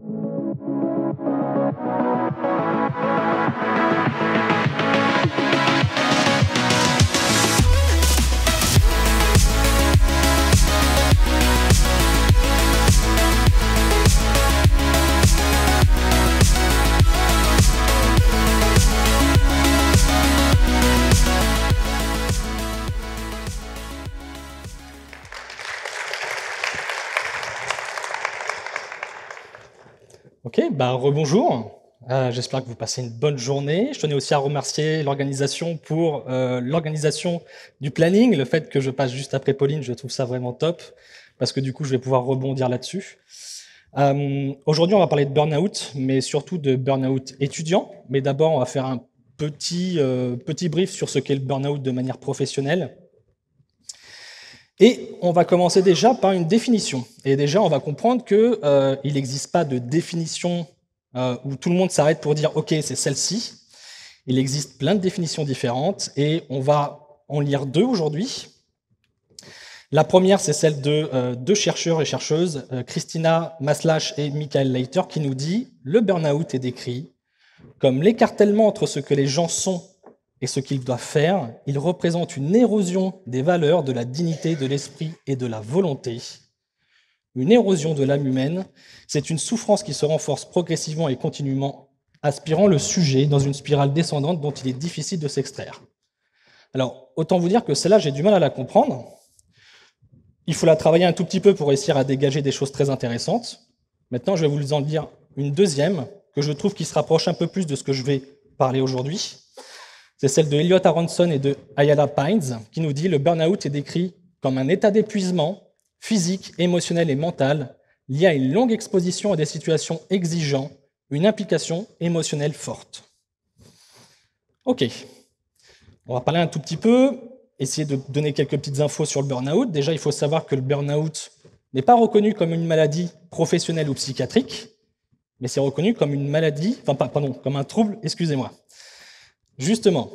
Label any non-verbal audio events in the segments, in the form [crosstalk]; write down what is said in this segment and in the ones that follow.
thank you rebonjour. Euh, j'espère que vous passez une bonne journée. Je tenais aussi à remercier l'organisation pour euh, l'organisation du planning. Le fait que je passe juste après Pauline, je trouve ça vraiment top parce que du coup, je vais pouvoir rebondir là-dessus. Euh, aujourd'hui, on va parler de burn-out, mais surtout de burn-out étudiant. Mais d'abord, on va faire un petit, petit brief sur ce qu'est le burn-out de manière professionnelle. Et on va commencer déjà par une définition. Et déjà, on va comprendre qu'il n'existe pas de définition euh, où tout le monde s'arrête pour dire OK, c'est celle-ci. Il existe plein de définitions différentes et on va en lire deux aujourd'hui. La première, c'est celle de euh, deux chercheurs et chercheuses, euh, Christina Maslach et Michael Leiter, qui nous dit Le burn-out est décrit comme l'écartèlement entre ce que les gens sont et ce qu'ils doivent faire. Il représente une érosion des valeurs, de la dignité, de l'esprit et de la volonté. Une érosion de l'âme humaine, c'est une souffrance qui se renforce progressivement et continuellement, aspirant le sujet dans une spirale descendante dont il est difficile de s'extraire. Alors, autant vous dire que celle-là, j'ai du mal à la comprendre. Il faut la travailler un tout petit peu pour réussir à dégager des choses très intéressantes. Maintenant, je vais vous en dire une deuxième que je trouve qui se rapproche un peu plus de ce que je vais parler aujourd'hui. C'est celle de Elliot Aronson et de Ayala Pines qui nous dit que le burn-out est décrit comme un état d'épuisement physique, émotionnelle et mentale liée à une longue exposition à des situations exigeantes, une implication émotionnelle forte. Ok, on va parler un tout petit peu, essayer de donner quelques petites infos sur le burn-out. Déjà, il faut savoir que le burn-out n'est pas reconnu comme une maladie professionnelle ou psychiatrique, mais c'est reconnu comme une maladie, enfin pardon, comme un trouble, excusez-moi. Justement,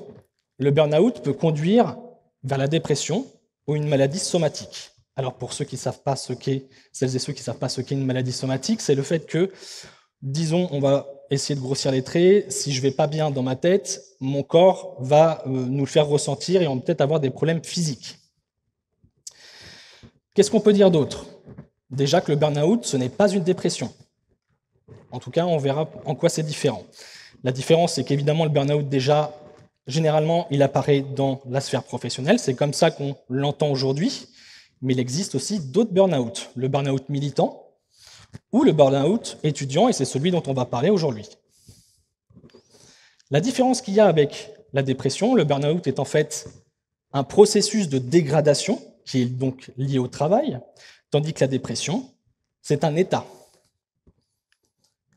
le burn-out peut conduire vers la dépression ou une maladie somatique. Alors pour ceux qui savent pas ce qu'est, celles et ceux qui savent pas ce qu'est une maladie somatique, c'est le fait que, disons, on va essayer de grossir les traits. Si je vais pas bien dans ma tête, mon corps va euh, nous le faire ressentir et on peut-être avoir des problèmes physiques. Qu'est-ce qu'on peut dire d'autre Déjà que le burn-out, ce n'est pas une dépression. En tout cas, on verra en quoi c'est différent. La différence, c'est qu'évidemment, le burn-out, déjà, généralement, il apparaît dans la sphère professionnelle. C'est comme ça qu'on l'entend aujourd'hui. Mais il existe aussi d'autres burn-out, le burn-out militant ou le burn-out étudiant, et c'est celui dont on va parler aujourd'hui. La différence qu'il y a avec la dépression, le burn-out est en fait un processus de dégradation qui est donc lié au travail, tandis que la dépression, c'est un état.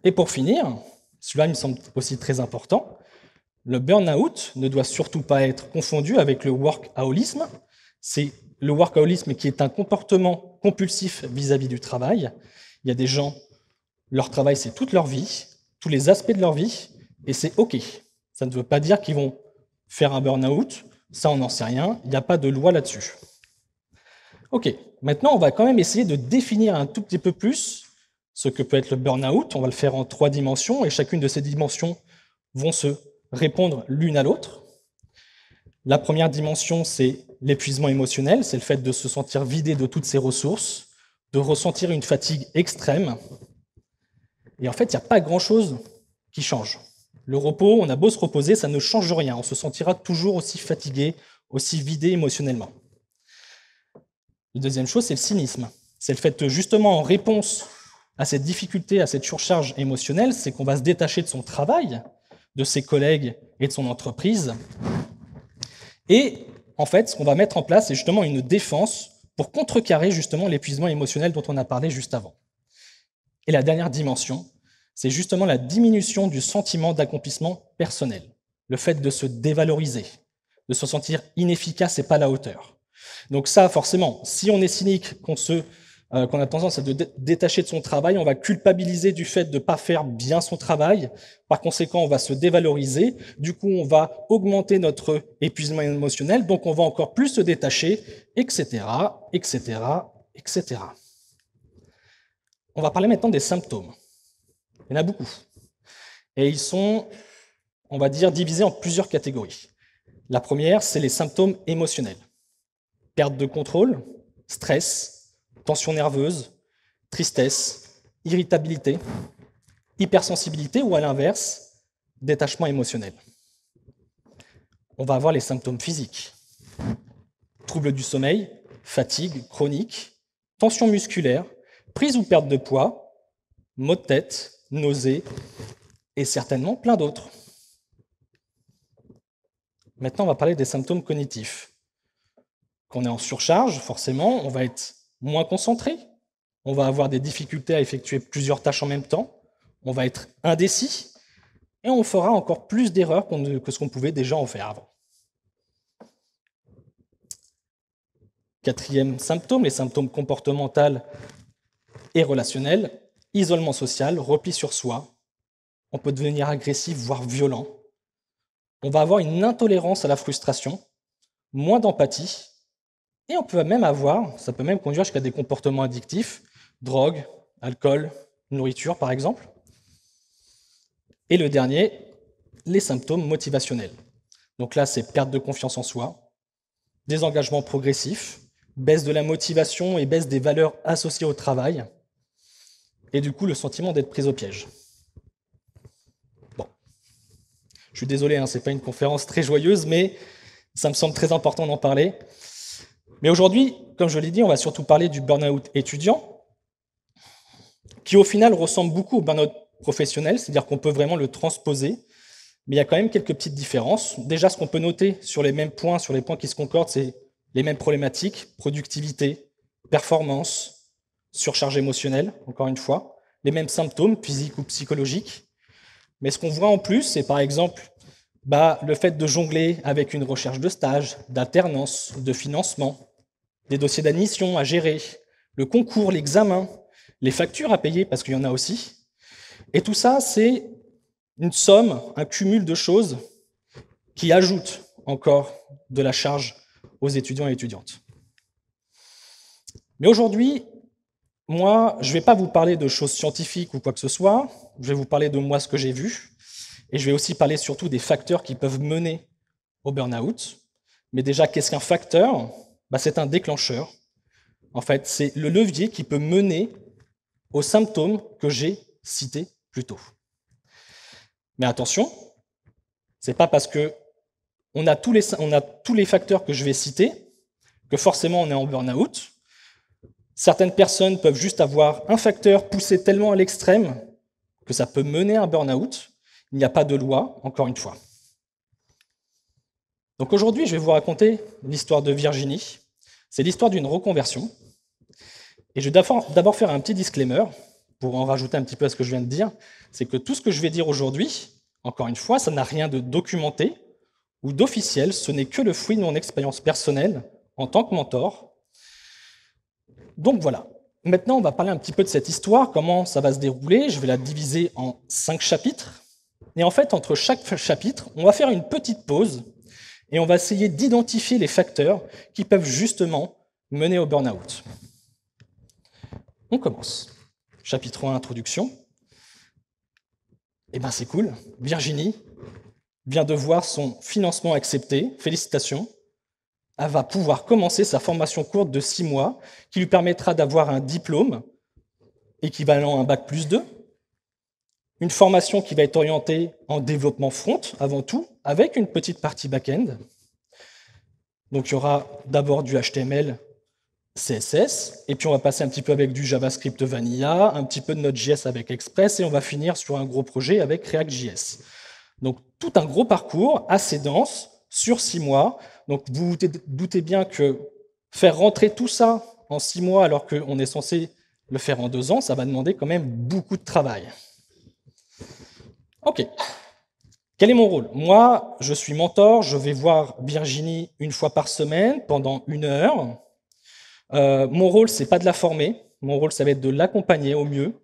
Et pour finir, cela me semble aussi très important, le burn-out ne doit surtout pas être confondu avec le workaholisme, c'est le workaholisme qui est un comportement compulsif vis-à-vis du travail. Il y a des gens, leur travail, c'est toute leur vie, tous les aspects de leur vie, et c'est OK. Ça ne veut pas dire qu'ils vont faire un burn-out, ça on n'en sait rien, il n'y a pas de loi là-dessus. OK, maintenant on va quand même essayer de définir un tout petit peu plus ce que peut être le burn-out. On va le faire en trois dimensions, et chacune de ces dimensions vont se répondre l'une à l'autre. La première dimension, c'est l'épuisement émotionnel, c'est le fait de se sentir vidé de toutes ses ressources, de ressentir une fatigue extrême. Et en fait, il n'y a pas grand-chose qui change. Le repos, on a beau se reposer, ça ne change rien. On se sentira toujours aussi fatigué, aussi vidé émotionnellement. La deuxième chose, c'est le cynisme. C'est le fait, que, justement, en réponse à cette difficulté, à cette surcharge émotionnelle, c'est qu'on va se détacher de son travail, de ses collègues et de son entreprise et en fait, ce qu'on va mettre en place, c'est justement une défense pour contrecarrer justement l'épuisement émotionnel dont on a parlé juste avant. Et la dernière dimension, c'est justement la diminution du sentiment d'accomplissement personnel, le fait de se dévaloriser, de se sentir inefficace et pas à la hauteur. Donc ça, forcément, si on est cynique, qu'on se euh, qu'on a tendance à se détacher de son travail, on va culpabiliser du fait de ne pas faire bien son travail. Par conséquent, on va se dévaloriser. Du coup, on va augmenter notre épuisement émotionnel, donc on va encore plus se détacher, etc., etc., etc. On va parler maintenant des symptômes. Il y en a beaucoup. Et ils sont, on va dire, divisés en plusieurs catégories. La première, c'est les symptômes émotionnels. Perte de contrôle, stress, tension nerveuse, tristesse, irritabilité, hypersensibilité ou à l'inverse, détachement émotionnel. On va avoir les symptômes physiques. Troubles du sommeil, fatigue chronique, tension musculaire, prise ou perte de poids, maux de tête, nausées et certainement plein d'autres. Maintenant, on va parler des symptômes cognitifs. Quand on est en surcharge, forcément, on va être moins concentré, on va avoir des difficultés à effectuer plusieurs tâches en même temps, on va être indécis, et on fera encore plus d'erreurs que ce qu'on pouvait déjà en faire avant. Quatrième symptôme, les symptômes comportementaux et relationnels, isolement social, repli sur soi, on peut devenir agressif, voire violent. On va avoir une intolérance à la frustration, moins d'empathie, et on peut même avoir, ça peut même conduire jusqu'à des comportements addictifs, drogue, alcool, nourriture par exemple. Et le dernier, les symptômes motivationnels. Donc là, c'est perte de confiance en soi, désengagement progressif, baisse de la motivation et baisse des valeurs associées au travail, et du coup le sentiment d'être pris au piège. Bon. Je suis désolé, hein, ce n'est pas une conférence très joyeuse, mais ça me semble très important d'en parler. Mais aujourd'hui, comme je l'ai dit, on va surtout parler du burn-out étudiant, qui au final ressemble beaucoup au burn-out professionnel, c'est-à-dire qu'on peut vraiment le transposer, mais il y a quand même quelques petites différences. Déjà, ce qu'on peut noter sur les mêmes points, sur les points qui se concordent, c'est les mêmes problématiques, productivité, performance, surcharge émotionnelle, encore une fois, les mêmes symptômes physiques ou psychologiques. Mais ce qu'on voit en plus, c'est par exemple bah, le fait de jongler avec une recherche de stage, d'alternance, de financement, des dossiers d'admission à gérer, le concours, l'examen, les factures à payer, parce qu'il y en a aussi. Et tout ça, c'est une somme, un cumul de choses qui ajoutent encore de la charge aux étudiants et étudiantes. Mais aujourd'hui, moi, je ne vais pas vous parler de choses scientifiques ou quoi que ce soit, je vais vous parler de moi, ce que j'ai vu, et je vais aussi parler surtout des facteurs qui peuvent mener au burn-out. Mais déjà, qu'est-ce qu'un facteur bah, c'est un déclencheur. En fait, c'est le levier qui peut mener aux symptômes que j'ai cités plus tôt. Mais attention, c'est pas parce que on a, tous les, on a tous les facteurs que je vais citer que forcément on est en burn-out. Certaines personnes peuvent juste avoir un facteur poussé tellement à l'extrême que ça peut mener à un burn-out. Il n'y a pas de loi, encore une fois. Donc aujourd'hui, je vais vous raconter l'histoire de Virginie. C'est l'histoire d'une reconversion. Et je vais d'abord faire un petit disclaimer pour en rajouter un petit peu à ce que je viens de dire. C'est que tout ce que je vais dire aujourd'hui, encore une fois, ça n'a rien de documenté ou d'officiel. Ce n'est que le fruit de mon expérience personnelle en tant que mentor. Donc voilà. Maintenant, on va parler un petit peu de cette histoire, comment ça va se dérouler. Je vais la diviser en cinq chapitres. Et en fait, entre chaque chapitre, on va faire une petite pause et on va essayer d'identifier les facteurs qui peuvent justement mener au burn-out. On commence. Chapitre 1, introduction. Eh bien, c'est cool. Virginie vient de voir son financement accepté. Félicitations. Elle va pouvoir commencer sa formation courte de six mois qui lui permettra d'avoir un diplôme équivalent à un bac plus 2 une formation qui va être orientée en développement front avant tout, avec une petite partie back-end. Donc il y aura d'abord du HTML, CSS, et puis on va passer un petit peu avec du JavaScript vanilla, un petit peu de Node.js avec Express, et on va finir sur un gros projet avec React.js. Donc tout un gros parcours assez dense sur six mois. Donc vous vous doutez bien que faire rentrer tout ça en six mois alors qu'on est censé le faire en deux ans, ça va demander quand même beaucoup de travail. Ok. Quel est mon rôle Moi, je suis mentor, je vais voir Virginie une fois par semaine pendant une heure. Euh, mon rôle, c'est pas de la former, mon rôle, ça va être de l'accompagner au mieux.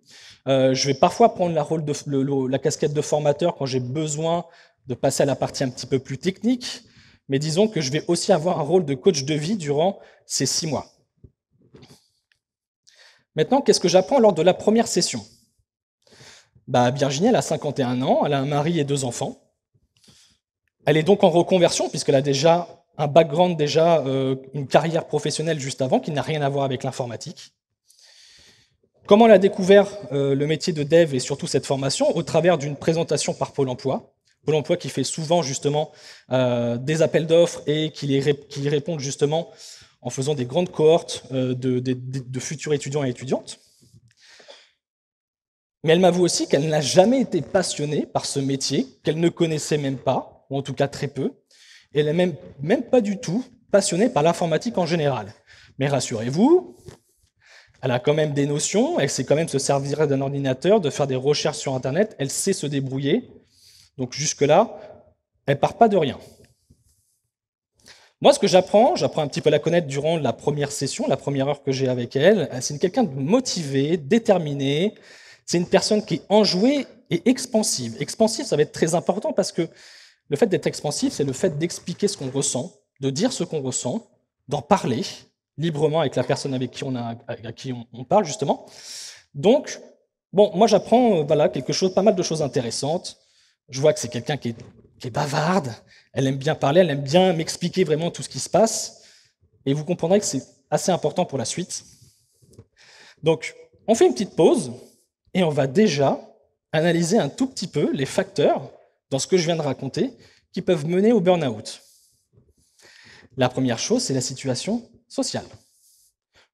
Euh, je vais parfois prendre la, rôle de, la casquette de formateur quand j'ai besoin de passer à la partie un petit peu plus technique, mais disons que je vais aussi avoir un rôle de coach de vie durant ces six mois. Maintenant, qu'est-ce que j'apprends lors de la première session bah, Virginie, elle a 51 ans, elle a un mari et deux enfants. Elle est donc en reconversion, puisqu'elle a déjà un background, déjà euh, une carrière professionnelle juste avant, qui n'a rien à voir avec l'informatique. Comment elle a découvert euh, le métier de dev et surtout cette formation Au travers d'une présentation par Pôle emploi. Pôle emploi qui fait souvent justement euh, des appels d'offres et qui, les répondent justement en faisant des grandes cohortes de futurs étudiants et étudiantes. Mais elle m'avoue aussi qu'elle n'a jamais été passionnée par ce métier, qu'elle ne connaissait même pas, ou en tout cas très peu. Et elle n'est même, même pas du tout passionnée par l'informatique en général. Mais rassurez-vous, elle a quand même des notions, elle sait quand même se servir d'un ordinateur, de faire des recherches sur Internet, elle sait se débrouiller. Donc jusque-là, elle part pas de rien. Moi, ce que j'apprends, j'apprends un petit peu à la connaître durant la première session, la première heure que j'ai avec elle. C'est quelqu'un de motivé, déterminé, c'est une personne qui est enjouée et expansive. Expansive, ça va être très important parce que le fait d'être expansif, c'est le fait d'expliquer ce qu'on ressent, de dire ce qu'on ressent, d'en parler librement avec la personne avec qui on, a, à qui on, parle, justement. Donc, bon, moi j'apprends euh, voilà, quelque chose, pas mal de choses intéressantes. Je vois que c'est quelqu'un qui est bavarde, elle aime bien parler, elle aime bien m'expliquer vraiment tout ce qui se passe. Et vous comprendrez que c'est assez important pour la suite. Donc, on fait une petite pause et on va déjà analyser un tout petit peu les facteurs dans ce que je viens de raconter qui peuvent mener au burn-out. La première chose, c'est la situation sociale.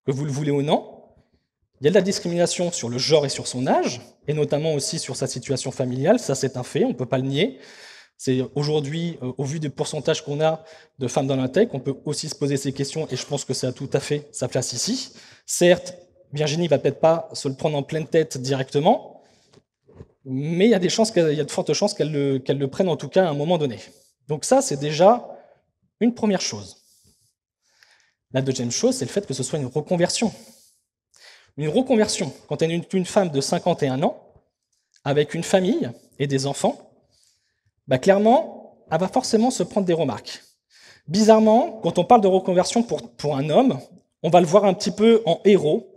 Que vous le voulez ou non, il y a de la discrimination sur le genre et sur son âge, et notamment aussi sur sa situation familiale, ça c'est un fait, on ne peut pas le nier. C'est aujourd'hui, euh, au vu des pourcentages qu'on a de femmes dans la tech, on peut aussi se poser ces questions, et je pense que ça a tout à fait sa place ici. Certes, Virginie va peut-être pas se le prendre en pleine tête directement, mais il y a des chances, y a de fortes chances qu'elle le, le, prenne en tout cas à un moment donné. Donc ça, c'est déjà une première chose. La deuxième chose, c'est le fait que ce soit une reconversion. Une reconversion, quand elle est une femme de 51 ans, avec une famille et des enfants, bah, clairement, elle va forcément se prendre des remarques. Bizarrement, quand on parle de reconversion pour, pour un homme, on va le voir un petit peu en héros,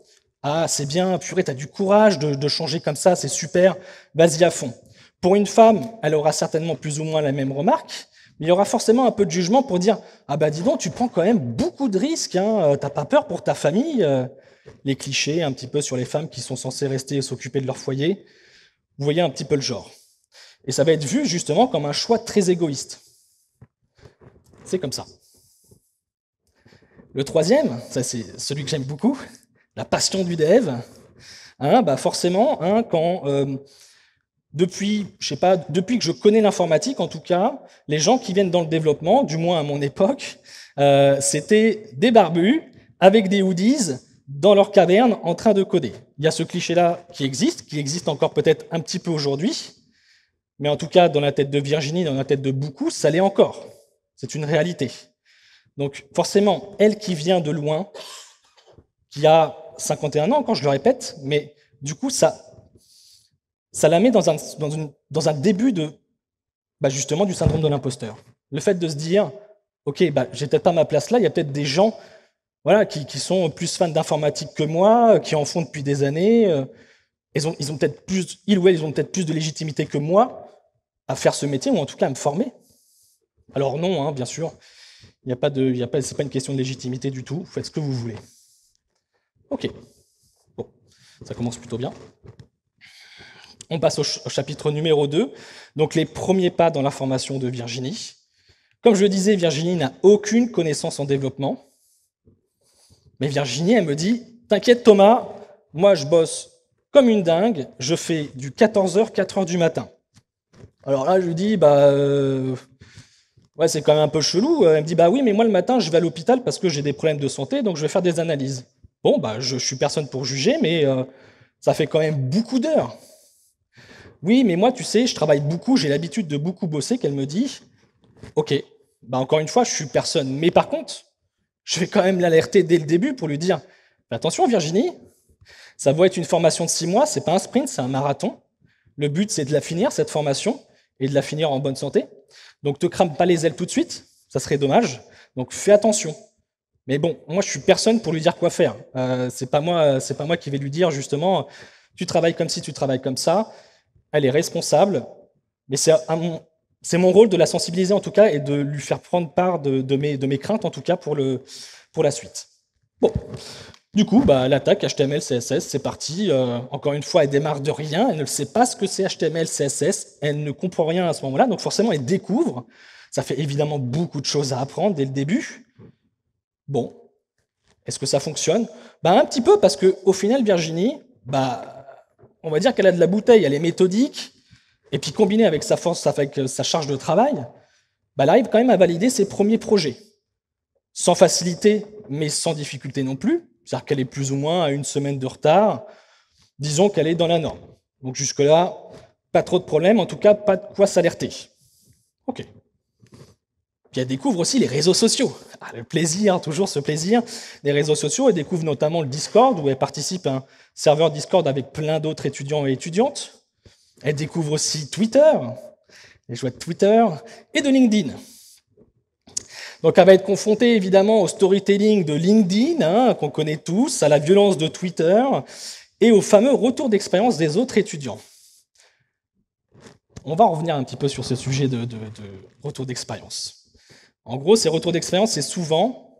ah, c'est bien, purée, t'as du courage de, changer comme ça, c'est super, vas-y à fond. Pour une femme, elle aura certainement plus ou moins la même remarque, mais il y aura forcément un peu de jugement pour dire Ah bah dis donc, tu prends quand même beaucoup de risques, hein, euh, t'as pas peur pour ta famille. Euh. Les clichés un petit peu sur les femmes qui sont censées rester et s'occuper de leur foyer. Vous voyez un petit peu le genre. Et ça va être vu justement comme un choix très égoïste. C'est comme ça. Le troisième, ça c'est celui que j'aime beaucoup, la passion du dev, hein, bah forcément, hein, quand euh, depuis, que je connais l'informatique, en tout cas, les gens qui viennent dans le développement, du moins à mon époque, euh, c'était des barbus avec des hoodies dans leur caverne en train de coder. Il y a ce cliché-là qui existe, qui existe encore peut-être un petit peu aujourd'hui, mais en tout cas, dans la tête de Virginie, dans la tête de beaucoup, ça l'est encore. C'est une réalité. Donc forcément, elle qui vient de loin, qui a 51 ans, quand je le répète, mais du coup, ça, ça la met dans un, début de, bah, justement du syndrome de l'imposteur. Le fait de se dire, OK, bah, j'ai peut-être pas ma place là, il y a peut-être des gens voilà, qui, sont plus fans d'informatique que moi, qui en font depuis des années. Euh, ils ont, ils ont peut-être plus, ils ils ont peut-être plus de légitimité que moi à faire ce métier, ou en tout cas à me former. Alors non, hein, bien sûr, il n'y a pas a pas, c'est pas une question de légitimité du tout. Faites ce que vous voulez. Ok. Bon, ça commence plutôt bien. On passe au, chapitre numéro 2, donc les premiers pas dans la formation de Virginie. Comme je le disais, Virginie n'a aucune connaissance en développement. Mais Virginie, elle me dit T'inquiète Thomas, moi je bosse comme une dingue, je fais du 14h, 4h du matin. Alors là, je lui dis Bah. Euh, ouais, c'est quand même un peu chelou. Elle me dit Bah oui, mais moi le matin, je vais à l'hôpital parce que j'ai des problèmes de santé, donc je vais faire des analyses. Bon, bah, je, suis personne pour juger, mais euh, ça fait quand même beaucoup d'heures. Oui, mais moi, tu sais, je travaille beaucoup, j'ai l'habitude de beaucoup bosser, qu'elle me dit. Ok, bah, encore une fois, je suis personne. Mais par contre, je vais quand même l'alerter dès le début pour lui dire Attention, Virginie, ça va être une formation de six mois, c'est pas un sprint, c'est un marathon. Le but, c'est de la finir, cette formation, et de la finir en bonne santé. Donc, te crame pas les ailes tout de suite, ça serait dommage. Donc, fais attention. Mais bon, moi, je suis personne pour lui dire quoi faire. Euh, c'est pas moi, c'est pas moi qui vais lui dire justement, tu travailles comme si, tu travailles comme ça. Elle est responsable, mais c'est mon, rôle de la sensibiliser en tout cas et de lui faire prendre part de, mes, craintes en tout cas pour, la suite. Bon, du coup, bah, l'attaque HTML, CSS, c'est parti. Euh, encore une fois, elle démarre de rien, elle ne sait pas ce que c'est HTML, CSS, elle ne comprend rien à ce moment-là, donc forcément, elle découvre. Ça fait évidemment beaucoup de choses à apprendre dès le début. Bon, est-ce que ça fonctionne bah, Un petit peu, parce qu'au final, Virginie, bah, on va dire qu'elle a de la bouteille, elle est méthodique, et puis combinée avec sa force, avec euh, sa charge de travail, bah, elle arrive quand même à valider ses premiers projets. Sans facilité, mais sans difficulté non plus. C'est-à-dire qu'elle est plus ou moins à une semaine de retard. Disons qu'elle est dans la norme. Donc jusque-là, pas trop de problèmes, en tout cas, pas de quoi s'alerter. OK. Puis elle découvre aussi les réseaux sociaux. Ah, le plaisir, toujours ce plaisir des réseaux sociaux. Elle découvre notamment le Discord, où elle participe à un serveur Discord avec plein d'autres étudiants et étudiantes. Elle découvre aussi Twitter, les jouets de Twitter et de LinkedIn. Donc elle va être confrontée évidemment au storytelling de LinkedIn, hein, qu'on connaît tous, à la violence de Twitter et au fameux retour d'expérience des autres étudiants. On va revenir un petit peu sur ce sujet de retour d'expérience. En gros, ces retours d'expérience, c'est souvent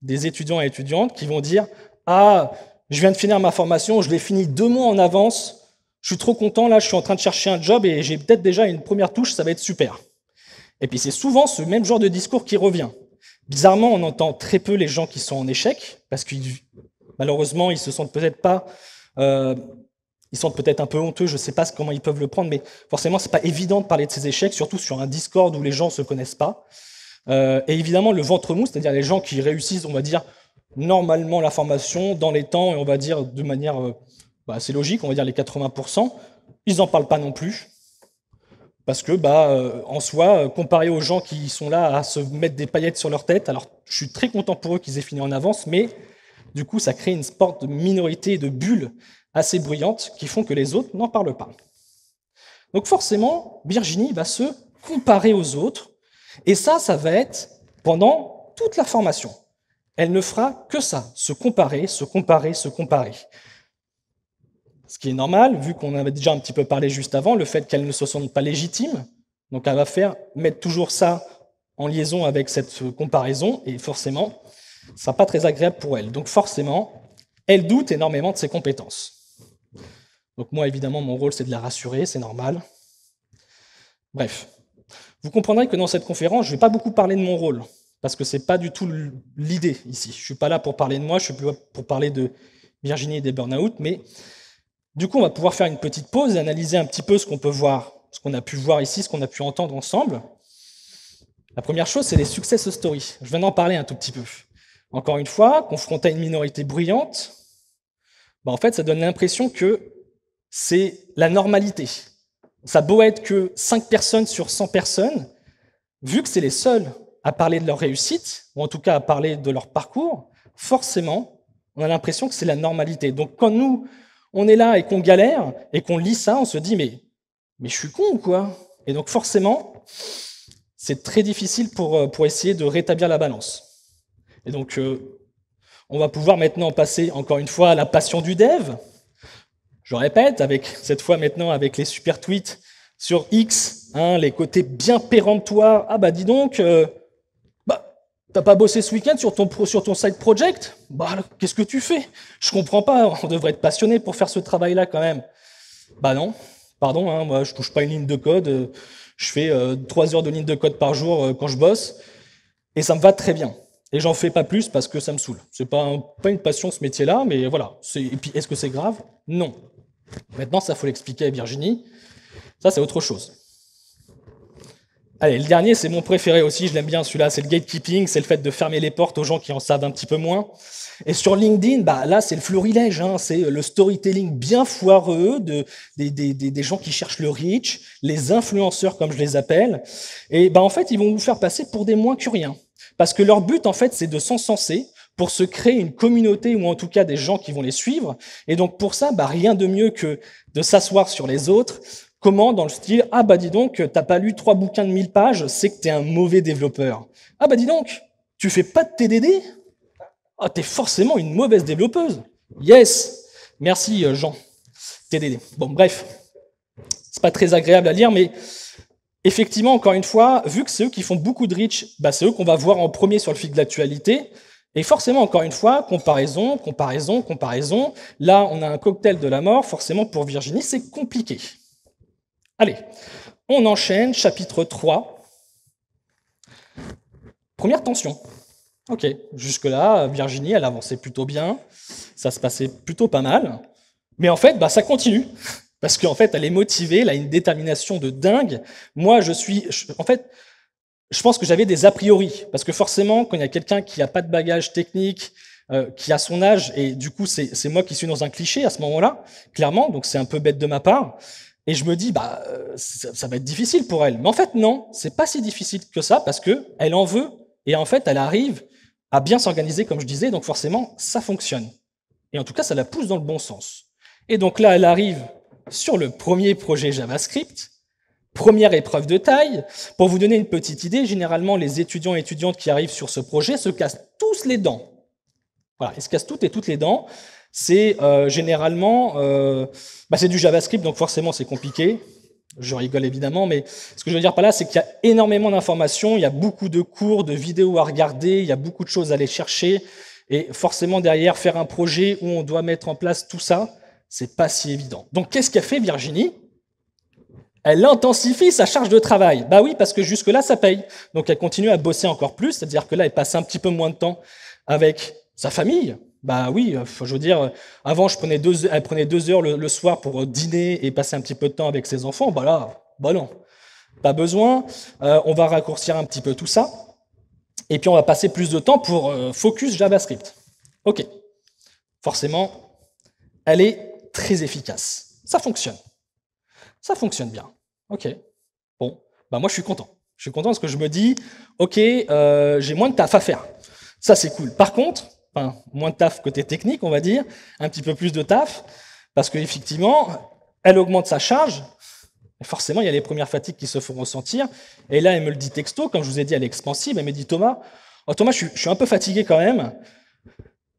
des étudiants et étudiantes qui vont dire Ah, je viens de finir ma formation, je l'ai fini deux mois en avance, je suis trop content, là, je suis en train de chercher un job et j'ai peut-être déjà une première touche, ça va être super. Et puis c'est souvent ce même genre de discours qui revient. Bizarrement, on entend très peu les gens qui sont en échec, parce que malheureusement, ils se sentent peut-être pas. Euh, ils sont peut-être un peu honteux, je ne sais pas comment ils peuvent le prendre, mais forcément, c'est pas évident de parler de ces échecs, surtout sur un Discord où les gens ne se connaissent pas. Euh, et évidemment, le ventre mou, c'est-à-dire les gens qui réussissent, on va dire, normalement la formation, dans les temps, et on va dire de manière euh, bah, assez logique, on va dire les 80%, ils n'en parlent pas non plus. Parce que, bah, euh, en soi, comparé aux gens qui sont là à se mettre des paillettes sur leur tête, alors je suis très content pour eux qu'ils aient fini en avance, mais du coup, ça crée une sorte de minorité, de bulles assez bruyantes qui font que les autres n'en parlent pas. Donc forcément, Virginie va se comparer aux autres et ça, ça va être pendant toute la formation. Elle ne fera que ça, se comparer, se comparer, se comparer. Ce qui est normal, vu qu'on avait déjà un petit peu parlé juste avant, le fait qu'elle ne se sente pas légitime. Donc elle va faire mettre toujours ça en liaison avec cette comparaison, et forcément, ça ne pas très agréable pour elle. Donc forcément, elle doute énormément de ses compétences. Donc moi, évidemment, mon rôle, c'est de la rassurer, c'est normal. Bref, vous comprendrez que dans cette conférence, je ne vais pas beaucoup parler de mon rôle, parce que ce n'est pas du tout l'idée ici. Je ne suis pas là pour parler de moi, je suis plus là pour parler de Virginie et des burn-out, mais du coup, on va pouvoir faire une petite pause et analyser un petit peu ce qu'on peut voir, ce qu'on a pu voir ici, ce qu'on a pu entendre ensemble. La première chose, c'est les success stories. Je viens d'en parler un tout petit peu. Encore une fois, confronté à une minorité bruyante, bah, en fait, ça donne l'impression que c'est la normalité. Ça peut beau être que 5 personnes sur 100 personnes, vu que c'est les seuls à parler de leur réussite, ou en tout cas à parler de leur parcours, forcément, on a l'impression que c'est la normalité. Donc quand nous, on est là et qu'on galère, et qu'on lit ça, on se dit, mais, mais je suis con ou quoi Et donc forcément, c'est très difficile euh, pour, essayer de rétablir la balance. Et donc, euh, on va pouvoir maintenant passer encore une fois à la passion du dev. Je répète, avec, cette fois maintenant avec les super tweets sur X, hein, les côtés bien péremptoires. Ah bah dis donc, euh, bah, t'as pas bossé ce week-end sur ton, sur ton side project Bah qu'est-ce que tu fais Je comprends pas, on devrait être passionné pour faire ce travail-là quand même. Bah non, pardon, hein, moi je touche pas une ligne de code, euh, je fais euh, trois heures de ligne de code par jour quand je bosse, et ça me va très bien. Et j'en fais pas plus parce que ça me saoule. C'est pas, pas une passion ce métier-là, mais voilà. et puis, est-ce que c'est grave Non. Maintenant, ça faut l'expliquer à Virginie. Ça, c'est autre chose. Allez, le dernier, c'est mon préféré aussi, je l'aime bien celui-là, c'est le gatekeeping, c'est le fait de fermer les portes aux gens qui en savent un petit peu moins. Et sur LinkedIn, bah, là, c'est le florilège, hein, c'est le storytelling bien foireux de, des, des, des, gens qui cherchent le reach, les influenceurs comme je les appelle. Et bah, en fait, ils vont vous faire passer pour des moins que rien. Parce que leur but, en fait, c'est de s'encenser, pour se créer une communauté ou en tout cas des gens qui vont les suivre. Et donc pour ça, bah, rien de mieux que de s'asseoir sur les autres. Comment dans le style Ah bah dis donc, t'as pas lu trois bouquins de 1000 pages, c'est que tu es un mauvais développeur. Ah bah dis donc, tu fais pas de TDD Ah es forcément une mauvaise développeuse. Yes, merci euh, Jean. TDD. Bon bref, c'est pas très agréable à lire, mais effectivement encore une fois, vu que c'est eux qui font beaucoup de reach, bah, c'est eux qu'on va voir en premier sur le fil de l'actualité. Et forcément, encore une fois, comparaison, comparaison, comparaison. Là, on a un cocktail de la mort. Forcément, pour Virginie, c'est compliqué. Allez, on enchaîne, chapitre 3. Première tension. Ok, jusque-là, Virginie, elle avançait plutôt bien, ça se passait plutôt pas mal. Mais en fait, bah, ça continue. Parce qu'en fait, elle est motivée, elle a une détermination de dingue. Moi, je suis. En fait, je pense que j'avais des a priori, parce que forcément, quand il y a quelqu'un qui n'a pas de bagage technique, euh, qui a son âge, et du coup, c'est moi qui suis dans un cliché à ce moment-là, clairement, donc c'est un peu bête de ma part, et je me dis, bah, euh, ça, ça va être difficile pour elle. Mais en fait, non, c'est pas si difficile que ça, parce que elle en veut, et en fait, elle arrive à bien s'organiser, comme je disais, donc forcément, ça fonctionne. Et en tout cas, ça la pousse dans le bon sens. Et donc là, elle arrive sur le premier projet JavaScript, Première épreuve de taille. Pour vous donner une petite idée, généralement, les étudiants et étudiantes qui arrivent sur ce projet se cassent tous les dents. Voilà, ils se cassent toutes et toutes les dents. C'est euh, généralement, euh, bah, c'est du JavaScript, donc forcément c'est compliqué. Je rigole évidemment, mais ce que je veux dire par là, c'est qu'il y a énormément d'informations, il y a beaucoup de cours, de vidéos à regarder, il y a beaucoup de choses à aller chercher, et forcément derrière faire un projet où on doit mettre en place tout ça, c'est pas si évident. Donc qu'est-ce qu'a fait Virginie elle intensifie sa charge de travail. Bah oui, parce que jusque-là, ça paye. Donc elle continue à bosser encore plus, c'est-à-dire que là, elle passe un petit peu moins de temps avec sa famille. Bah oui, euh, je veux dire, euh, avant, je prenais deux, elle prenait deux heures le, soir pour euh, dîner et passer un petit peu de temps avec ses enfants. Bah là, bah non, pas besoin. on va raccourcir un petit peu tout ça. Et puis on va passer plus de temps pour focus JavaScript. OK. Forcément, elle est très efficace. Ça fonctionne ça fonctionne bien. Ok, bon, bah moi je suis content. Je suis content parce que je me dis, ok, euh, j'ai moins de taf à faire. Ça c'est cool. Par contre, enfin, moins de taf côté technique, on va dire, un petit peu plus de taf, parce qu'effectivement, elle augmente sa charge. Forcément, il y a les premières fatigues qui se font ressentir. Et là, elle me le dit texto, comme je vous ai dit, elle est expansive. Elle me dit Thomas, oh, Thomas, je suis, je suis un peu fatigué quand même.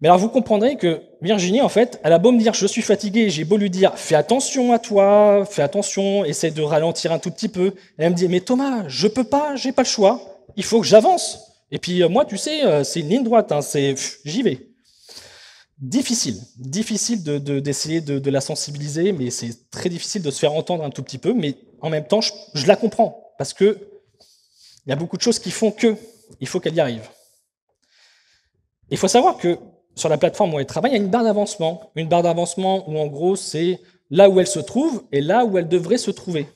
Mais alors vous comprendrez que Virginie, en fait, elle a beau me dire je suis fatiguée, j'ai beau lui dire fais attention à toi, fais attention, essaie de ralentir un tout petit peu. Elle me dit mais Thomas, je peux pas, j'ai pas le choix, il faut que j'avance. Et puis euh, moi, tu sais, euh, c'est une ligne droite, hein, c'est j'y vais. Difficile, difficile d'essayer de, de, la sensibiliser, mais c'est très difficile de se faire entendre un tout petit peu. Mais en même temps, je, je la comprends parce que il y a beaucoup de choses qui font que il faut qu'elle y arrive. Il faut savoir que sur la plateforme où elle travaille, il y a une barre d'avancement. Une barre d'avancement où, en gros, c'est là où elle se trouve et là où elle devrait se trouver.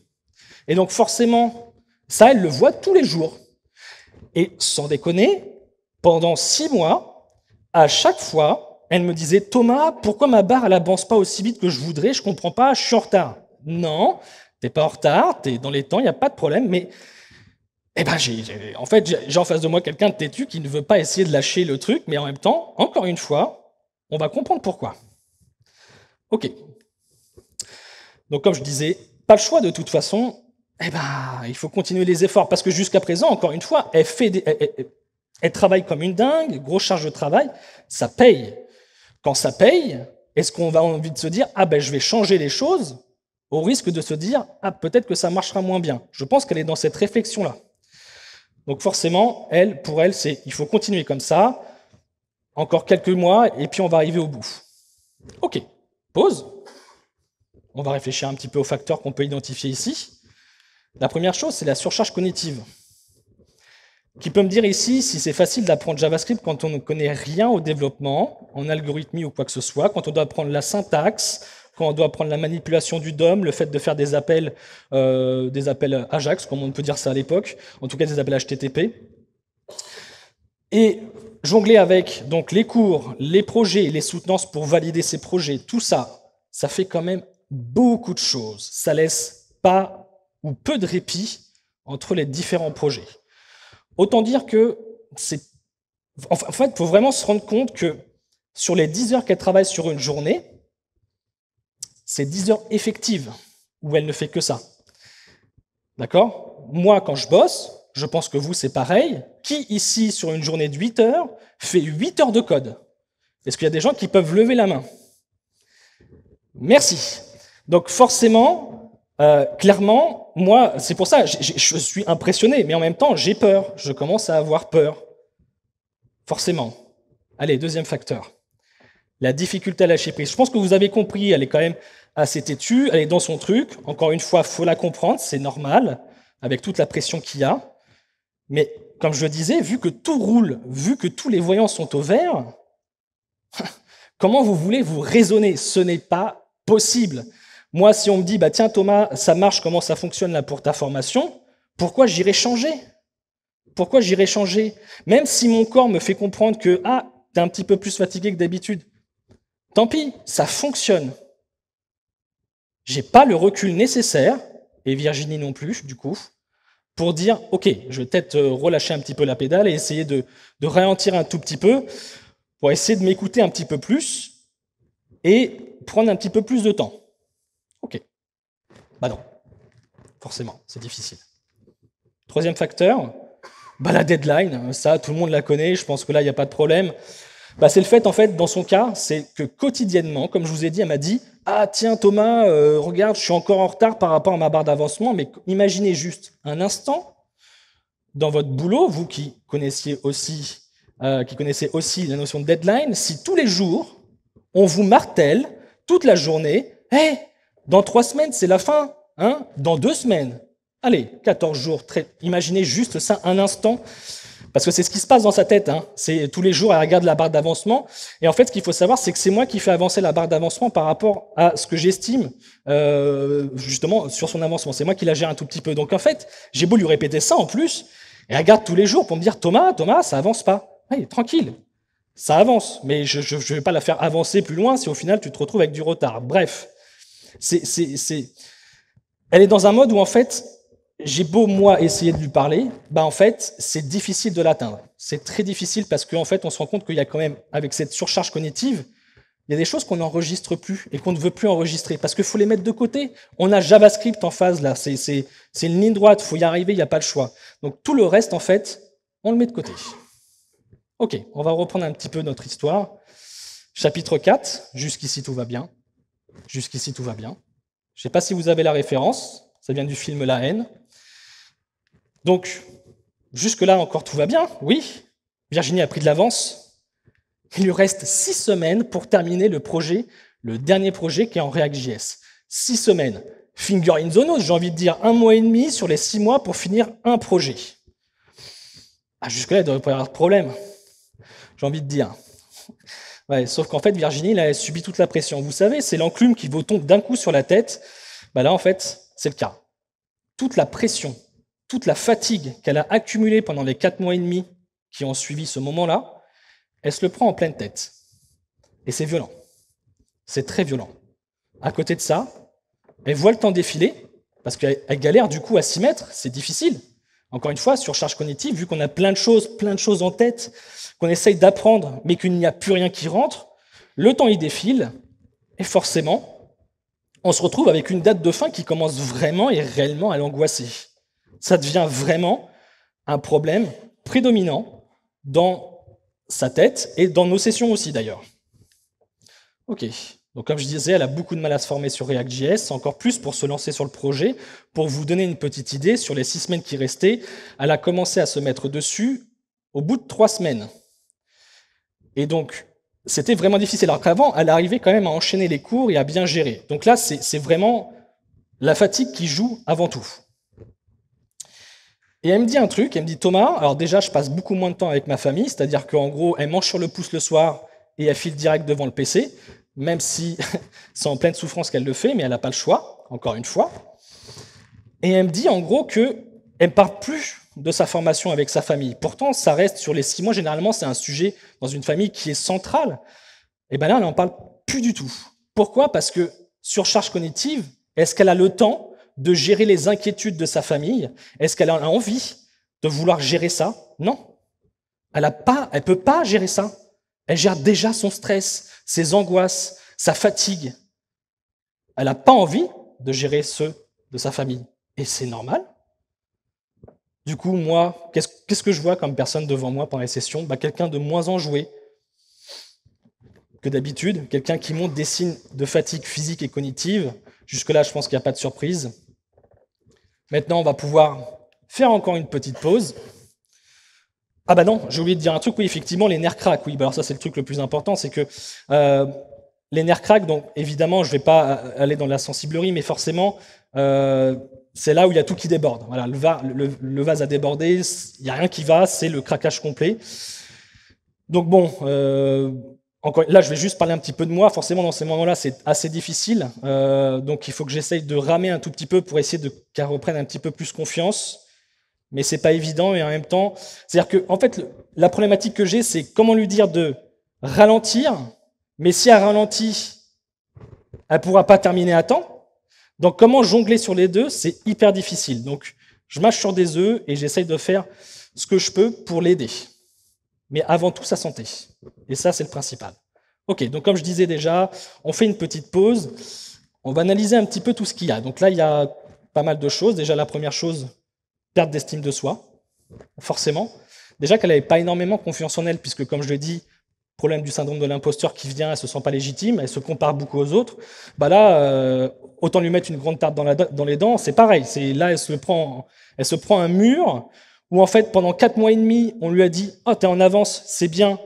Et donc, forcément, ça, elle le voit tous les jours. Et sans déconner, pendant six mois, à chaque fois, elle me disait Thomas, pourquoi ma barre, elle avance pas aussi vite que je voudrais Je comprends pas, je suis en retard. Non, t'es pas en retard, t'es dans les temps, il n'y a pas de problème, mais eh ben, j'ai en fait, j'ai en face de moi quelqu'un de têtu qui ne veut pas essayer de lâcher le truc, mais en même temps, encore une fois, on va comprendre pourquoi. Ok. Donc, comme je disais, pas le choix de toute façon. Eh ben, il faut continuer les efforts parce que jusqu'à présent, encore une fois, elle fait, elle, travaille comme une dingue, grosse charge de travail, ça paye. Quand ça paye, est-ce qu'on va envie de se dire ah ben je vais changer les choses au risque de se dire ah peut-être que ça marchera moins bien. Je pense qu'elle est dans cette réflexion là. Donc forcément, elle, pour elle, c'est il faut continuer comme ça, encore quelques mois, et puis on va arriver au bout. OK, pause. On va réfléchir un petit peu aux facteurs qu'on peut identifier ici. La première chose, c'est la surcharge cognitive, qui peut me dire ici si c'est facile d'apprendre JavaScript quand on ne connaît rien au développement, en algorithmie ou quoi que ce soit, quand on doit apprendre la syntaxe, quand on doit prendre la manipulation du DOM, le fait de faire des appels, euh, des appels AJAX, comme on peut dire ça à l'époque, en tout cas des appels HTTP. Et jongler avec donc les cours, les projets, les soutenances pour valider ces projets, tout ça, ça fait quand même beaucoup de choses. Ça laisse pas ou peu de répit entre les différents projets. Autant dire que c'est en fait, il faut vraiment se rendre compte que sur les 10 heures qu'elle travaille sur une journée, c'est 10 heures effectives où elle ne fait que ça. D'accord Moi, quand je bosse, je pense que vous, c'est pareil. Qui ici, sur une journée de 8 heures, fait 8 heures de code Est-ce qu'il y a des gens qui peuvent lever la main Merci. Donc forcément, euh, clairement, moi, c'est pour ça, je suis impressionné, mais en même temps, j'ai peur. Je commence à avoir peur. Forcément. Allez, deuxième facteur la difficulté à lâcher prise. Je pense que vous avez compris, elle est quand même assez têtue, elle est dans son truc. Encore une fois, faut la comprendre, c'est normal, avec toute la pression qu'il y a. Mais comme je le disais, vu que tout roule, vu que tous les voyants sont au vert, [laughs] comment vous voulez vous raisonner Ce n'est pas possible. Moi, si on me dit, bah, tiens Thomas, ça marche, comment ça fonctionne là pour ta formation, pourquoi j'irai changer Pourquoi j'irai changer Même si mon corps me fait comprendre que, ah, es un petit peu plus fatigué que d'habitude, Tant pis, ça fonctionne. J'ai pas le recul nécessaire, et Virginie non plus, du coup, pour dire, OK, je vais peut-être euh, relâcher un petit peu la pédale et essayer de, ralentir un tout petit peu, pour essayer de m'écouter un petit peu plus et prendre un petit peu plus de temps. OK. Bah non, forcément, c'est difficile. Troisième facteur, bah la deadline, ça, tout le monde la connaît, je pense que là, il n'y a pas de problème. Bah, c'est le fait, en fait, dans son cas, c'est que quotidiennement, comme je vous ai dit, elle m'a dit Ah, tiens, Thomas, euh, regarde, je suis encore en retard par rapport à ma barre d'avancement, mais imaginez juste un instant, dans votre boulot, vous qui connaissiez aussi, euh, qui connaissez aussi la notion de deadline, si tous les jours, on vous martèle toute la journée Hé, dans trois semaines, c'est la fin, hein dans deux semaines, allez, 14 jours, très... imaginez juste ça un instant. Parce que c'est ce qui se passe dans sa tête. Hein. C'est tous les jours, elle regarde la barre d'avancement. Et en fait, ce qu'il faut savoir, c'est que c'est moi qui fais avancer la barre d'avancement par rapport à ce que j'estime euh, justement sur son avancement. C'est moi qui la gère un tout petit peu. Donc en fait, j'ai beau lui répéter ça en plus, elle regarde tous les jours pour me dire Thomas, Thomas, ça avance pas. Oui, tranquille, ça avance. Mais je ne vais pas la faire avancer plus loin si au final tu te retrouves avec du retard. Bref, c'est, c'est, elle est dans un mode où en fait j'ai beau, moi, essayer de lui parler, bah, en fait, c'est difficile de l'atteindre. C'est très difficile parce qu'en fait, on se rend compte qu'il y a quand même, avec cette surcharge cognitive, il y a des choses qu'on n'enregistre plus et qu'on ne veut plus enregistrer parce qu'il faut les mettre de côté. On a JavaScript en phase là, c'est une ligne droite, il faut y arriver, il n'y a pas le choix. Donc tout le reste, en fait, on le met de côté. Ok, on va reprendre un petit peu notre histoire. Chapitre 4, jusqu'ici tout va bien. Jusqu'ici tout va bien. Je ne sais pas si vous avez la référence, ça vient du film La haine. Donc, jusque-là encore tout va bien, oui. Virginie a pris de l'avance. Il lui reste six semaines pour terminer le projet, le dernier projet qui est en React.js. Six semaines. Finger in the nose, j'ai envie de dire un mois et demi sur les six mois pour finir un projet. Ah, jusque-là, il devrait pas y avoir de problème. J'ai envie de dire. sauf qu'en fait, Virginie, elle a subit toute la pression. Vous savez, c'est l'enclume qui vous tombe d'un coup sur la tête. Bah là, en fait, c'est le cas. Toute la pression toute la fatigue qu'elle a accumulée pendant les quatre mois et demi qui ont suivi ce moment-là, elle se le prend en pleine tête. Et c'est violent. C'est très violent. À côté de ça, elle voit le temps défiler, parce qu'elle galère du coup à s'y mettre, c'est difficile. Encore une fois, surcharge cognitive, vu qu'on a plein de choses, plein de choses en tête, qu'on essaye d'apprendre, mais qu'il n'y a plus rien qui rentre, le temps y défile, et forcément, on se retrouve avec une date de fin qui commence vraiment et réellement à l'angoisser ça devient vraiment un problème prédominant dans sa tête et dans nos sessions aussi d'ailleurs. Ok, donc comme je disais, elle a beaucoup de mal à se former sur React.js, encore plus pour se lancer sur le projet. Pour vous donner une petite idée, sur les six semaines qui restaient, elle a commencé à se mettre dessus au bout de trois semaines. Et donc, c'était vraiment difficile. Alors qu'avant, elle arrivait quand même à enchaîner les cours et à bien gérer. Donc là, c'est vraiment la fatigue qui joue avant tout. Et elle me dit un truc, elle me dit Thomas, alors déjà je passe beaucoup moins de temps avec ma famille, c'est-à-dire qu'en gros elle mange sur le pouce le soir et elle file direct devant le PC, même si [laughs] c'est en pleine souffrance qu'elle le fait, mais elle n'a pas le choix, encore une fois. Et elle me dit en gros que elle ne parle plus de sa formation avec sa famille. Pourtant, ça reste sur les six mois, généralement c'est un sujet dans une famille qui est central. Et bien là, elle n'en parle plus du tout. Pourquoi Parce que surcharge cognitive, est-ce qu'elle a le temps de gérer les inquiétudes de sa famille. Est-ce qu'elle a envie de vouloir gérer ça Non. Elle a pas, elle peut pas gérer ça. Elle gère déjà son stress, ses angoisses, sa fatigue. Elle n'a pas envie de gérer ceux de sa famille. Et c'est normal. Du coup, moi, qu'est-ce que je vois comme personne devant moi pendant les sessions bah, Quelqu'un de moins enjoué que d'habitude, quelqu'un qui montre des signes de fatigue physique et cognitive. Jusque-là, je pense qu'il n'y a pas de surprise. Maintenant, on va pouvoir faire encore une petite pause. Ah bah non, j'ai oublié de dire un truc, oui, effectivement, les nerfs craquent. Oui, bah alors ça c'est le truc le plus important, c'est que euh, les nerfs craquent, donc évidemment, je ne vais pas euh, aller dans la sensiblerie, mais forcément, euh, c'est là où il y a tout qui déborde. Voilà, le, vase a débordé, il n'y a rien qui va, c'est le craquage complet. Donc bon, là, je vais juste parler un petit peu de moi. Forcément, dans ces moments-là, c'est assez difficile. Euh, donc, il faut que j'essaye de ramer un tout petit peu pour essayer de qu'elle reprenne un petit peu plus confiance. Mais c'est pas évident. Et en même temps, c'est-à-dire que, en fait, la problématique que j'ai, c'est comment lui dire de ralentir. Mais si elle ralentit, elle pourra pas terminer à temps. Donc, comment jongler sur les deux, c'est hyper difficile. Donc, je mâche sur des œufs et j'essaye de faire ce que je peux pour l'aider mais avant tout sa santé. Et ça, c'est le principal. Ok, donc comme je disais déjà, on fait une petite pause. On va analyser un petit peu tout ce qu'il y a. Donc là, il y a pas mal de choses. Déjà, la première chose, perte d'estime de soi, forcément. Déjà qu'elle n'avait pas énormément confiance en elle, puisque comme je l'ai dit, problème du syndrome de l'imposteur qui vient, elle se sent pas légitime, elle se compare beaucoup aux autres. Bah là, euh, autant lui mettre une grande tarte dans, la, dans les dents, c'est pareil. C'est là, elle se prend, elle se prend un mur où en fait, pendant quatre mois et demi, on lui a dit « Ah, oh, t'es en avance, c'est bien.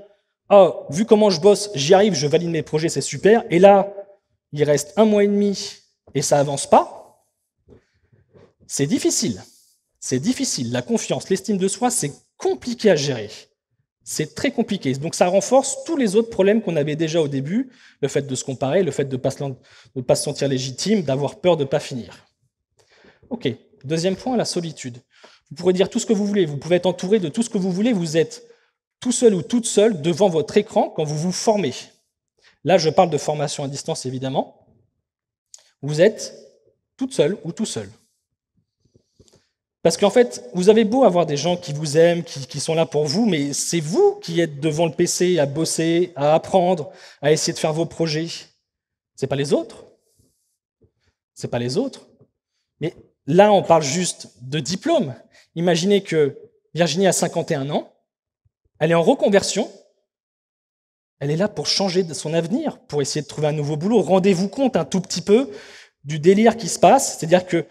Ah, vu comment je bosse, j'y arrive, je valide mes projets, c'est super. » Et là, il reste un mois et demi et ça avance pas. C'est difficile. C'est difficile. La confiance, l'estime de soi, c'est compliqué à gérer. C'est très compliqué. Donc ça renforce tous les autres problèmes qu'on avait déjà au début, le fait de se comparer, le fait de ne pas, pas, se sentir légitime, d'avoir peur de ne pas finir. Ok, deuxième point, la solitude. Vous pourrez dire tout ce que vous voulez, vous pouvez être entouré de tout ce que vous voulez, vous êtes tout seul ou toute seule devant votre écran quand vous vous formez. Là, je parle de formation à distance, évidemment. Vous êtes toute seule ou tout seul. Parce qu'en fait, vous avez beau avoir des gens qui vous aiment, qui, qui sont là pour vous, mais c'est vous qui êtes devant le PC à bosser, à apprendre, à essayer de faire vos projets. Ce n'est pas les autres. Ce n'est pas les autres. Mais là, on parle juste de diplôme. Imaginez que Virginie a 51 ans, elle est en reconversion, elle est là pour changer son avenir, pour essayer de trouver un nouveau boulot. Rendez-vous compte un tout petit peu du délire qui se passe, c'est-à-dire que,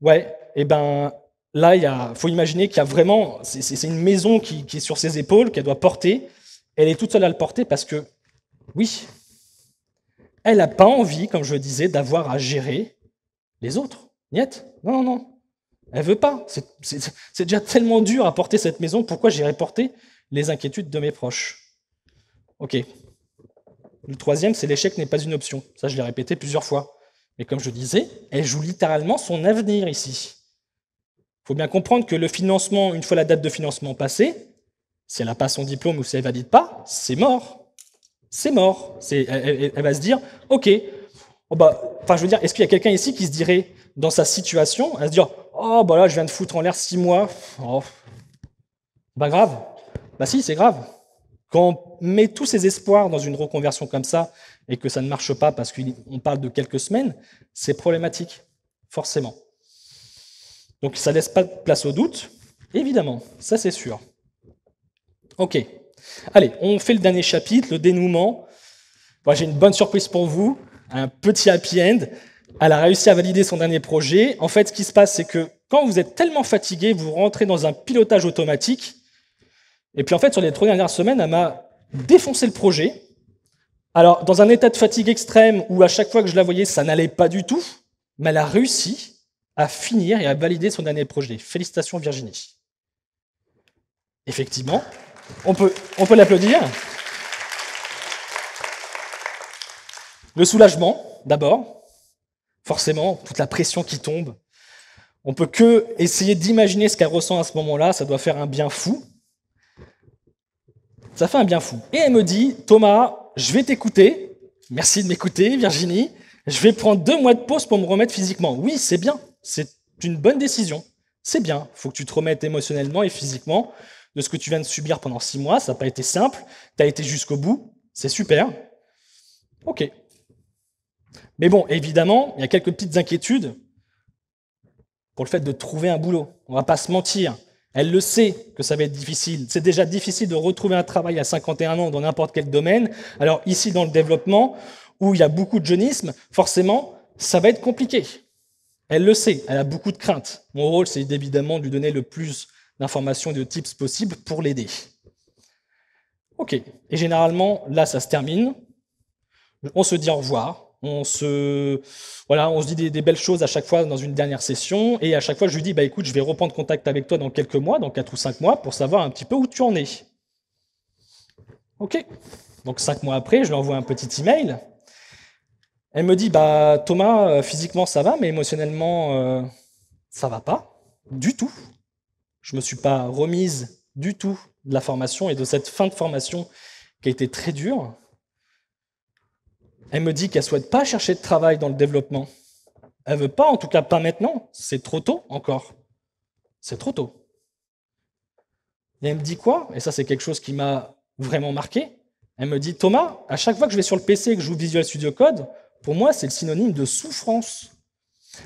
ouais, eh ben, là, il faut imaginer qu'il y a vraiment, c'est une maison qui, est sur ses épaules, qu'elle doit porter. Elle est toute seule à le porter parce que, oui, elle n'a pas envie, comme je le disais, d'avoir à gérer les autres. niette Non, non, non. Elle veut pas. C'est déjà tellement dur à porter cette maison, pourquoi j'ai porter les inquiétudes de mes proches Ok. Le troisième, c'est l'échec n'est pas une option. Ça, je l'ai répété plusieurs fois. Mais comme je disais, elle joue littéralement son avenir ici. Il faut bien comprendre que le financement, une fois la date de financement passée, si elle n'a pas son diplôme ou si elle ne valide pas, c'est mort. C'est mort. Elle, elle, va se dire, ok, oh bah, enfin je veux dire, est-ce qu'il y a quelqu'un ici qui se dirait dans sa situation, à se dire, Oh, bah là, je viens de foutre en l'air six mois. Oh. Bah, grave. Bah si, c'est grave. Quand on met tous ses espoirs dans une reconversion comme ça et que ça ne marche pas parce qu'on parle de quelques semaines, c'est problématique, forcément. Donc ça ne laisse pas de place au doute, évidemment, ça c'est sûr. Ok. Allez, on fait le dernier chapitre, le dénouement. Bah, j'ai une bonne surprise pour vous, un petit happy end. Elle a réussi à valider son dernier projet. En fait, ce qui se passe, c'est que quand vous êtes tellement fatigué, vous rentrez dans un pilotage automatique. Et puis en fait, sur les trois dernières semaines, elle m'a défoncé le projet. Alors, dans un état de fatigue extrême où à chaque fois que je la voyais, ça n'allait pas du tout, mais elle a réussi à finir et à valider son dernier projet. Félicitations Virginie. Effectivement, on peut, on peut l'applaudir. Le soulagement, d'abord, forcément, toute la pression qui tombe. On peut que essayer d'imaginer ce qu'elle ressent à ce moment-là, ça doit faire un bien fou. Ça fait un bien fou. Et elle me dit, Thomas, je vais t'écouter, merci de m'écouter, Virginie, je vais prendre deux mois de pause pour me remettre physiquement. Oui, c'est bien, c'est une bonne décision, c'est bien, faut que tu te remettes émotionnellement et physiquement de ce que tu viens de subir pendant six mois, ça n'a pas été simple, tu as été jusqu'au bout, c'est super. Ok, mais bon, évidemment, il y a quelques petites inquiétudes pour le fait de trouver un boulot. On ne va pas se mentir. Elle le sait que ça va être difficile. C'est déjà difficile de retrouver un travail à 51 ans dans n'importe quel domaine. Alors ici, dans le développement, où il y a beaucoup de jeunisme, forcément, ça va être compliqué. Elle le sait, elle a beaucoup de craintes. Mon rôle, c'est évidemment de lui donner le plus d'informations et de tips possibles pour l'aider. OK. Et généralement, là, ça se termine. On se dit au revoir. On se, voilà, on se dit des, belles choses à chaque fois dans une dernière session. Et à chaque fois, je lui dis, bah, écoute, je vais reprendre contact avec toi dans quelques mois, dans quatre ou cinq mois, pour savoir un petit peu où tu en es. OK. Donc cinq mois après, je lui envoie un petit email. Elle me dit, bah, Thomas, euh, physiquement, ça va, mais émotionnellement, euh, ça va pas. Du tout. Je me suis pas remise du tout de la formation et de cette fin de formation qui a été très dure. Elle me dit qu'elle souhaite pas chercher de travail dans le développement. Elle veut pas, en tout cas pas maintenant. C'est trop tôt encore. C'est trop tôt. Et elle me dit quoi Et ça, c'est quelque chose qui m'a vraiment marqué. Elle me dit Thomas, à chaque fois que je vais sur le PC et que je joue Visual Studio Code, pour moi, c'est le synonyme de souffrance.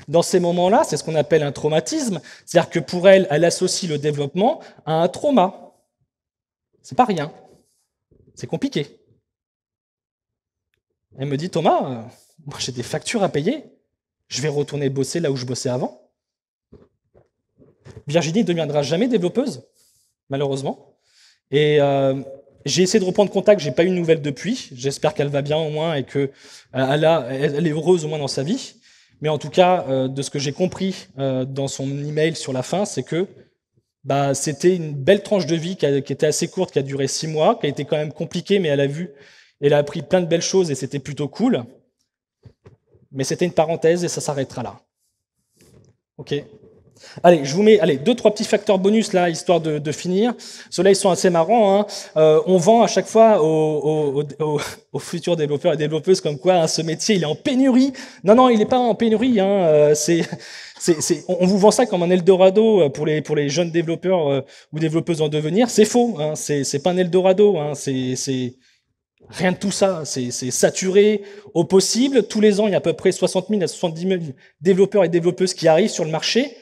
Dans ces moments-là, c'est ce qu'on appelle un traumatisme. C'est-à-dire que pour elle, elle associe le développement à un trauma. C'est pas rien. C'est compliqué. Elle me dit Thomas, euh, moi j'ai des factures à payer. Je vais retourner bosser là où je bossais avant. Virginie ne deviendra jamais développeuse, malheureusement. Et euh, j'ai essayé de reprendre contact, j'ai pas eu de nouvelles depuis. J'espère qu'elle va bien au moins et que euh, elle, est heureuse au moins dans sa vie. Mais en tout cas, de ce que j'ai compris dans son email sur la fin, c'est que bah, c'était une belle tranche de vie qui, était assez courte, qui a duré six mois, qui a été quand même compliquée, mais elle a vu elle a appris plein de belles choses et c'était plutôt cool. Mais c'était une parenthèse et ça s'arrêtera là. OK Allez, je vous mets allez, deux, trois petits facteurs bonus là, histoire de, finir. Ceux-là, ils sont assez marrants. Hein. Euh, on vend à chaque fois [laughs] aux, futurs développeurs et développeuses comme quoi hein, ce métier, il est en pénurie. Non, non, il n'est pas en pénurie. Hein. Euh, on vous vend ça comme un Eldorado euh, pour les, pour les jeunes développeurs ou développeuses en devenir. C'est faux. C'est, pas un Eldorado. c'est, Rien de tout ça, c'est saturé au possible. Tous les ans, il y a à peu près 60 000 à 70 000 développeurs et développeuses qui arrivent sur le marché.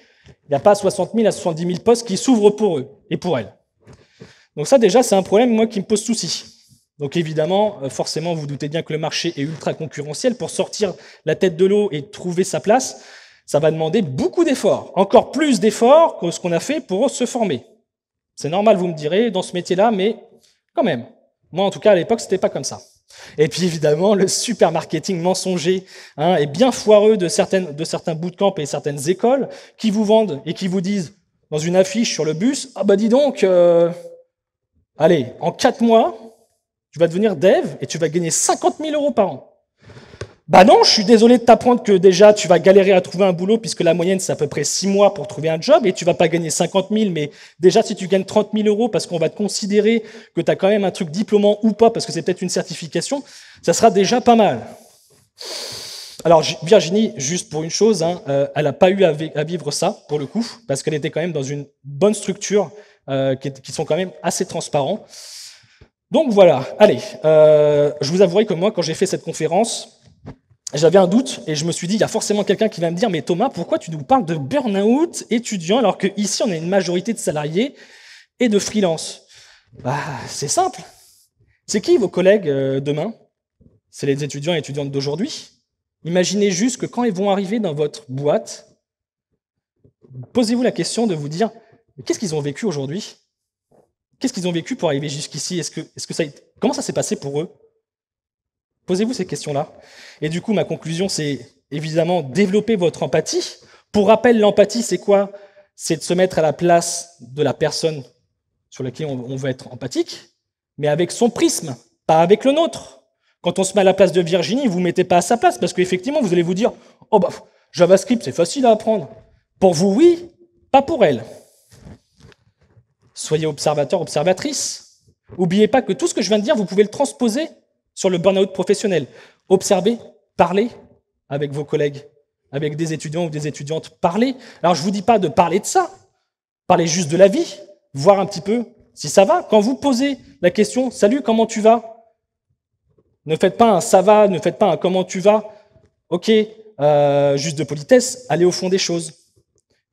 Il n'y a pas 60 000 à 70 000 postes qui s'ouvrent pour eux et pour elles. Donc ça, déjà, c'est un problème, moi, qui me pose souci. Donc évidemment, euh, forcément, vous, vous doutez bien que le marché est ultra concurrentiel. Pour sortir la tête de l'eau et trouver sa place, ça va demander beaucoup d'efforts, encore plus d'efforts que ce qu'on a fait pour se former. C'est normal, vous me direz, dans ce métier-là, mais quand même. Moi, en tout cas, à l'époque, c'était pas comme ça. Et puis évidemment, le marketing mensonger hein, est bien foireux de, certaines, de certains bootcamps et certaines écoles qui vous vendent et qui vous disent dans une affiche sur le bus Ah bah dis donc, euh, allez, en quatre mois, tu vas devenir dev et tu vas gagner 50 000 euros par an. Bah non, je suis désolé de t'apprendre que déjà tu vas galérer à trouver un boulot puisque la moyenne c'est à peu près 6 mois pour trouver un job et tu vas pas gagner 50 000, mais déjà si tu gagnes 30 000 euros parce qu'on va te considérer que tu as quand même un truc diplômant ou pas parce que c'est peut-être une certification, ça sera déjà pas mal. Alors Virginie, juste pour une chose, hein, euh, elle n'a pas eu à, vivre ça pour le coup parce qu'elle était quand même dans une bonne structure euh, qui, sont quand même assez transparents. Donc voilà, allez, euh, je vous avouerai que moi quand j'ai fait cette conférence, j'avais un doute et je me suis dit, il y a forcément quelqu'un qui va me dire, mais Thomas, pourquoi tu nous parles de burn-out étudiants alors qu'ici, on a une majorité de salariés et de freelance bah, C'est simple. C'est qui vos collègues euh, demain C'est les étudiants et étudiantes d'aujourd'hui. Imaginez juste que quand ils vont arriver dans votre boîte, posez-vous la question de vous dire, qu'est-ce qu'ils ont vécu aujourd'hui Qu'est-ce qu'ils ont vécu pour arriver jusqu'ici est-ce que, est-ce que ça, Comment ça s'est passé pour eux Posez-vous ces questions-là. Et du coup, ma conclusion, c'est évidemment développer votre empathie. Pour rappel, l'empathie, c'est quoi C'est de se mettre à la place de la personne sur laquelle on veut être empathique, mais avec son prisme, pas avec le nôtre. Quand on se met à la place de Virginie, vous ne mettez pas à sa place, parce qu'effectivement, vous allez vous dire Oh, bah, JavaScript, c'est facile à apprendre. Pour vous, oui, pas pour elle. Soyez observateur, observatrice. N'oubliez pas que tout ce que je viens de dire, vous pouvez le transposer sur le burn-out professionnel. Observez, parlez avec vos collègues, avec des étudiants ou des étudiantes. Parlez. Alors, je ne vous dis pas de parler de ça. Parlez juste de la vie, voir un petit peu si ça va. Quand vous posez la question, salut, comment tu vas ne faites pas un ça va, ne faites pas un comment tu vas. Ok, euh, juste de politesse, allez au fond des choses.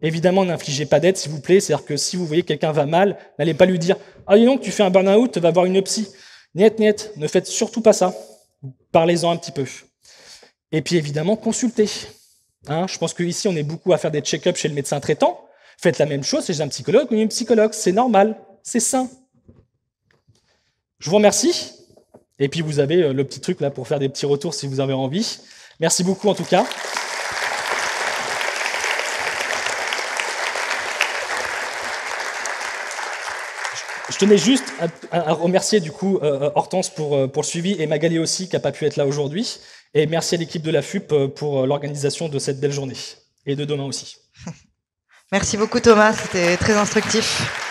Évidemment, n'infligez pas d'aide, s'il vous plaît. C'est-à-dire que si vous voyez quelqu'un va mal, n'allez pas lui dire Ah, dis donc, tu fais un burn-out, va voir une psy. Niet, niet, ne faites surtout pas ça. Parlez-en un petit peu. Et puis évidemment, consultez. Hein, je pense qu'ici, on est beaucoup à faire des check-ups chez le médecin traitant. Faites la même chose chez un psychologue ou une psychologue. C'est normal, c'est sain. Je vous remercie. Et puis vous avez euh, le petit truc là pour faire des petits retours si vous avez envie. Merci beaucoup en tout cas. Je tenais juste à, remercier du coup euh, Hortense pour, euh, pour le suivi et Magali aussi qui n'a pas pu être là aujourd'hui. Et merci à l'équipe de la FUP euh, pour l'organisation de cette belle journée et de demain aussi. [laughs] Merci beaucoup Thomas, c'était très instructif.